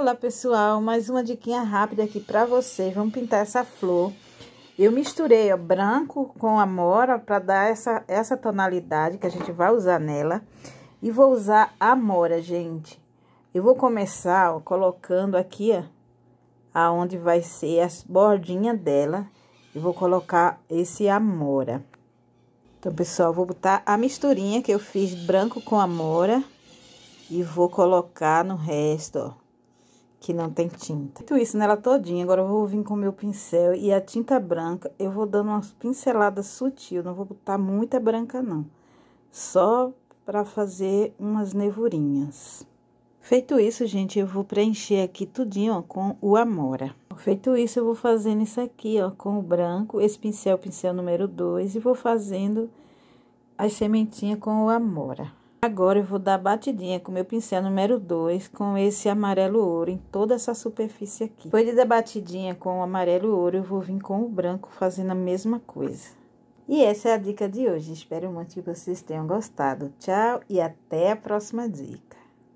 Olá pessoal, mais uma diquinha rápida aqui para vocês. Vamos pintar essa flor. Eu misturei ó, branco com amora para dar essa, essa tonalidade que a gente vai usar nela. E vou usar amora, gente. Eu vou começar ó, colocando aqui, ó, aonde vai ser as bordinha dela. E vou colocar esse amora. Então, pessoal, vou botar a misturinha que eu fiz branco com amora. E vou colocar no resto, ó que não tem tinta. Feito isso nela todinha, agora eu vou vir com o meu pincel e a tinta branca, eu vou dando umas pinceladas sutil, não vou botar muita branca não, só para fazer umas nevurinhas. Feito isso, gente, eu vou preencher aqui tudinho, ó, com o Amora. Feito isso, eu vou fazendo isso aqui, ó, com o branco, esse pincel, pincel número 2, e vou fazendo as sementinhas com o Amora. Agora eu vou dar batidinha com meu pincel número 2, com esse amarelo ouro, em toda essa superfície aqui. Depois de dar batidinha com o amarelo ouro, eu vou vir com o branco fazendo a mesma coisa. E essa é a dica de hoje, espero muito que vocês tenham gostado. Tchau e até a próxima dica.